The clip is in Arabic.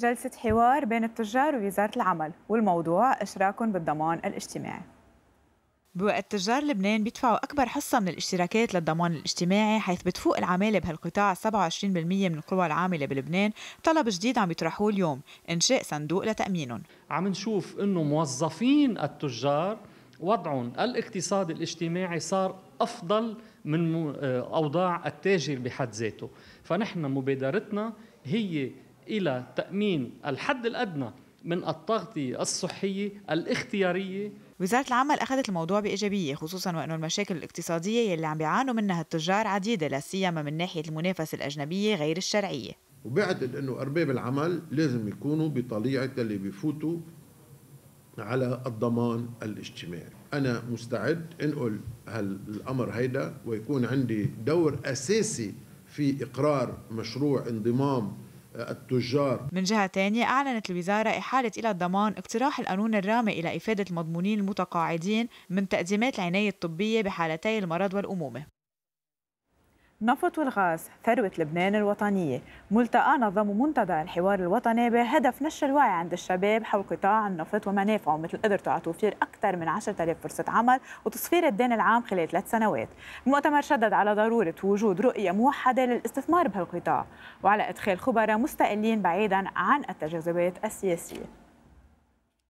جلسة حوار بين التجار ووزارة العمل والموضوع إشراك بالضمان الاجتماعي بوقت تجار لبنان بيدفعوا أكبر حصة من الاشتراكات للضمان الاجتماعي حيث بتفوق العمالة بهالقطاع 27% من القوى العاملة بلبنان طلب جديد عم يطرحوه اليوم إنشاء صندوق لتأمينهم عم نشوف أنه موظفين التجار وضعهم الاقتصادي الاجتماعي صار أفضل من آه، أوضاع التاجر بحد ذاته فنحن مبادرتنا هي الى تامين الحد الادنى من التغطيه الصحيه الاختياريه وزارة العمل أخذت الموضوع بإيجابية خصوصا وأنه المشاكل الاقتصادية يلي عم بيعانوا منها التجار عديدة لا سيما من ناحية المنافسة الأجنبية غير الشرعية وبعتقد أنه أرباب العمل لازم يكونوا بطليعة اللي بيفوتوا على الضمان الاجتماعي أنا مستعد أنقل هالأمر هيدا ويكون عندي دور أساسي في إقرار مشروع انضمام التجار من جهة ثانية أعلنت الوزارة إحالة إلى الضمان اقتراح القانون الرامي إلى إفادة المضمونين المتقاعدين من تقديمات العناية الطبية بحالتي المرض والأمومة نفط والغاز ثروة لبنان الوطنية ملتقى نظموا منتدى الحوار الوطني بهدف نشر الوعي عند الشباب حول قطاع النفط ومنافعه مثل قدرته على توفير أكثر من 10000 فرصة عمل وتصفير الدين العام خلال ثلاث سنوات المؤتمر شدد على ضرورة وجود رؤية موحدة للاستثمار بهالقطاع وعلى إدخال خبراء مستقلين بعيدا عن التجاذبات السياسية